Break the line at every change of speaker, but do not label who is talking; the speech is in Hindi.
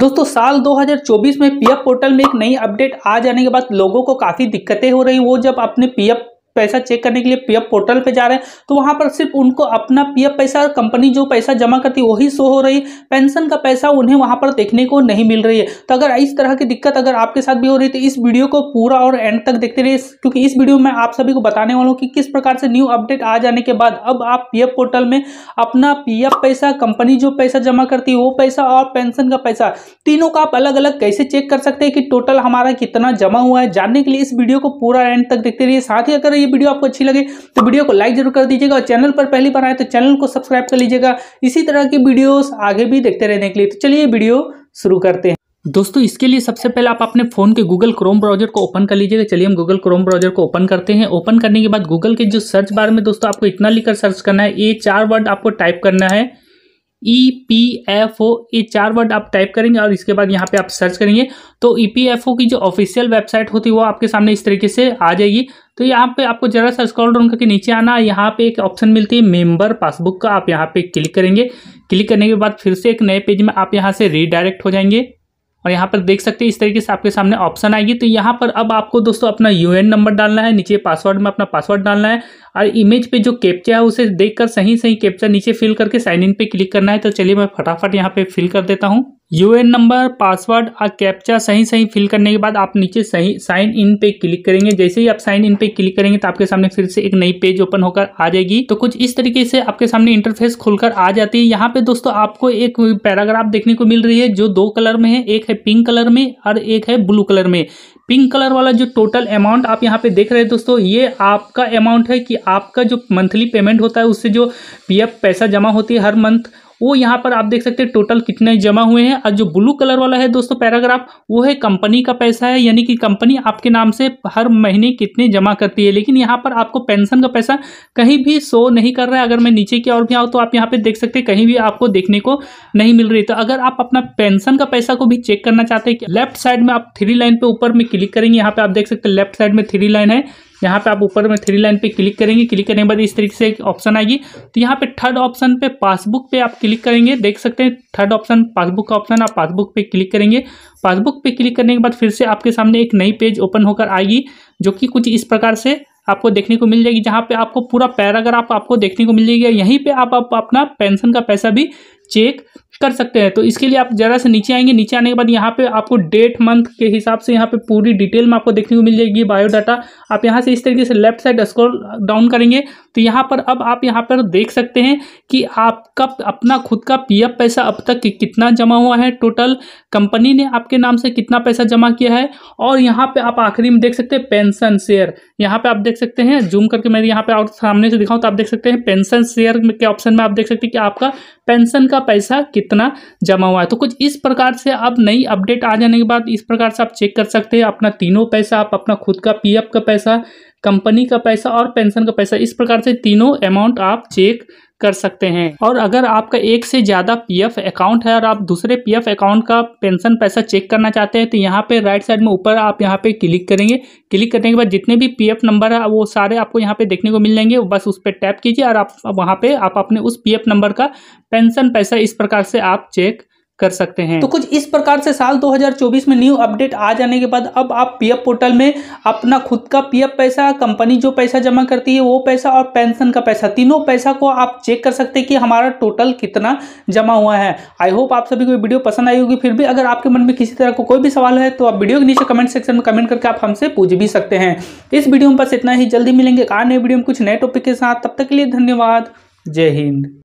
दोस्तों साल 2024 में पीएफ पोर्टल में एक नई अपडेट आ जाने के बाद लोगों को काफ़ी दिक्कतें हो रही वो जब अपने पीएफ पैसा चेक करने के लिए पीएफ पोर्टल पे जा रहे हैं तो वहां पर सिर्फ उनको अपना पीएफ पैसा कंपनी जो पैसा जमा करती है वही शो हो रही है पेंशन का पैसा उन्हें वहां पर देखने को नहीं मिल रही है तो अगर इस तरह की दिक्कत अगर आपके साथ भी हो रही है तो इस वीडियो को पूरा और एंड तक देखते रहिए क्योंकि इस वीडियो में आप सभी को बताने वाला हूँ कि किस प्रकार से न्यू अपडेट आ जाने के बाद अब आप पी पोर्टल में अपना पी पैसा कंपनी जो पैसा जमा करती है वो पैसा और पेंशन का पैसा तीनों का आप अलग अलग कैसे चेक कर सकते हैं कि टोटल हमारा कितना जमा हुआ है जानने के लिए इस वीडियो को पूरा एंड तक देखते रहिए साथ ही अगर ये वीडियो आपको अच्छी लगे तो वीडियो को लाइक जरूर कर दीजिएगा और चैनल पर पहली बार आए तो चैनल को सब्सक्राइब कर लीजिएगा इसी तरह की वीडियोस आगे भी देखते रहने के लिए तो चलिए वीडियो शुरू करते हैं दोस्तों इसके लिए सबसे पहले आप अपने फ़ोन के गूगल क्रोम ब्राउजर को ओपन कर लीजिएगा चलिए हम गूगल क्रोम ब्राउजर को ओपन करते हैं ओपन करने के बाद गूगल के जो सर्च बार में दोस्तों आपको इतना लिखकर सर्च करना है ये चार वर्ड आपको टाइप करना है ई पी एफ ओ ये चार वर्ड आप टाइप करेंगे और इसके बाद यहाँ पे आप सर्च करेंगे तो ई पी एफ ओ की जो ऑफिशियल वेबसाइट होती है वो आपके सामने इस तरीके से आ जाएगी तो यहाँ पे आपको जरा सा स्क्रॉल डाउन करके नीचे आना यहाँ पे एक ऑप्शन मिलती है मेंबर पासबुक का आप यहाँ पे क्लिक करेंगे क्लिक करने के बाद फिर से एक नए पेज में आप यहाँ से रीडायरेक्ट हो जाएंगे और यहाँ पर देख सकते हैं इस तरीके से आपके सामने ऑप्शन आएगी तो यहाँ पर अब आपको दोस्तों अपना यूएन नंबर डालना है नीचे पासवर्ड में अपना पासवर्ड डालना है और इमेज पे जो कैप्चा है उसे देखकर सही सही कैप्चा नीचे फिल करके साइन इन पे क्लिक करना है तो चलिए मैं फटाफट यहाँ पे फिल कर देता हूँ यूएन नंबर पासवर्ड और कैप्चा सही सही फिल करने के बाद आप नीचे सही साइन इन पे क्लिक करेंगे जैसे ही आप साइन इन पे क्लिक करेंगे तो आपके सामने फिर से एक नई पेज ओपन होकर आ जाएगी तो कुछ इस तरीके से आपके सामने इंटरफेस खुलकर आ जाती है यहाँ पे दोस्तों आपको एक पैराग्राफ देखने को मिल रही है जो दो कलर में है एक है पिंक कलर में और एक है ब्लू कलर में पिंक कलर वाला जो टोटल अमाउंट आप यहाँ पे देख रहे हैं दोस्तों ये आपका अमाउंट है कि आपका जो मंथली पेमेंट होता है उससे जो पीएफ पैसा जमा होती है हर मंथ वो यहाँ पर आप देख सकते हैं टोटल कितने जमा हुए हैं और जो ब्लू कलर वाला है दोस्तों पैराग्राफ वो है कंपनी का पैसा है यानी कि कंपनी आपके नाम से हर महीने कितने जमा करती है लेकिन यहाँ पर आपको पेंशन का पैसा कहीं भी शो नहीं कर रहा है अगर मैं नीचे की ओर भी आऊँ तो आप यहाँ पर देख सकते हैं कहीं भी आपको देखने को नहीं मिल रही तो अगर आप अपना पेंशन का पैसा को भी चेक करना चाहते हैं लेफ्ट साइड में आप थ्री लाइन पर ऊपर में क्लिक करेंगे यहाँ पर आप देख सकते हैं लेफ्ट साइड में थ्री लाइन है यहाँ पे आप ऊपर में थ्री लाइन पे क्लिक करेंगे क्लिक करने के बाद इस तरीके से एक ऑप्शन आएगी तो यहाँ पे थर्ड ऑप्शन पे पासबुक पे आप क्लिक करेंगे देख सकते हैं थर्ड ऑप्शन पासबुक का ऑप्शन आप पासबुक पे क्लिक करेंगे पासबुक पे क्लिक करने के बाद फिर से आपके सामने एक नई पेज ओपन होकर आएगी जो कि कुछ इस प्रकार से आपको देखने को मिल जाएगी जहाँ पर आपको पूरा पैराग्राफ आपको देखने को मिल जाएगा यहीं पर आप अपना पेंशन का पैसा भी चेक कर सकते हैं तो इसके लिए आप ज़रा से नीचे आएंगे नीचे आने के बाद यहाँ पे आपको डेट मंथ के हिसाब से यहाँ पे पूरी डिटेल में आपको देखने को मिल जाएगी बायोडाटा आप यहाँ से इस तरीके से लेफ्ट साइड स्क्रॉल डाउन करेंगे तो यहाँ पर अब आप यहाँ पर देख सकते हैं कि आपका अपना खुद का पी पैसा अब तक कितना जमा हुआ है टोटल कंपनी ने आपके नाम से कितना पैसा जमा किया है और यहाँ पे आप आखिरी में देख सकते हैं पेंशन शेयर यहाँ पे आप देख सकते हैं जूम करके मैं यहाँ पे और सामने से दिखाऊं तो आप देख सकते हैं पेंशन शेयर के ऑप्शन में आप देख सकते हैं कि आपका पेंशन का पैसा कितना जमा हुआ है तो कुछ इस प्रकार से अब नई अपडेट आ जाने के बाद इस प्रकार से आप चेक कर सकते हैं अपना तीनों पैसा आप अपना खुद का पी का पैसा कंपनी का पैसा और पेंशन का पैसा इस प्रकार से तीनों अमाउंट आप चेक कर सकते हैं और अगर आपका एक से ज्यादा पीएफ अकाउंट है और आप दूसरे पीएफ अकाउंट का पेंशन पैसा चेक करना चाहते हैं तो यहाँ पे राइट साइड में ऊपर आप यहाँ पे क्लिक करेंगे क्लिक करने के बाद जितने भी पीएफ नंबर है वो सारे आपको यहाँ पे देखने को मिल जाएंगे बस उस पर टैप कीजिए और आप वहाँ पे आप अपने उस पी नंबर का पेंशन पैसा इस प्रकार से आप चेक कर सकते हैं तो कुछ इस प्रकार से साल 2024 में न्यू अपडेट आ जाने के बाद अब आप पीएफ पोर्टल में अपना खुद का पीएफ पैसा कंपनी जो पैसा जमा करती है वो पैसा और पेंशन का पैसा तीनों पैसा को आप चेक कर सकते हैं कि हमारा टोटल कितना जमा हुआ है आई होप आप सभी को वीडियो पसंद आई होगी फिर भी अगर आपके मन में किसी तरह को कोई भी सवाल है तो आप वीडियो के नीचे कमेंट सेक्शन में कमेंट करके आप हमसे पूछ भी सकते हैं इस वीडियो में बस इतना ही जल्दी मिलेंगे कार नए वीडियो में कुछ नए टॉपिक के साथ तब तक के लिए धन्यवाद जय हिंद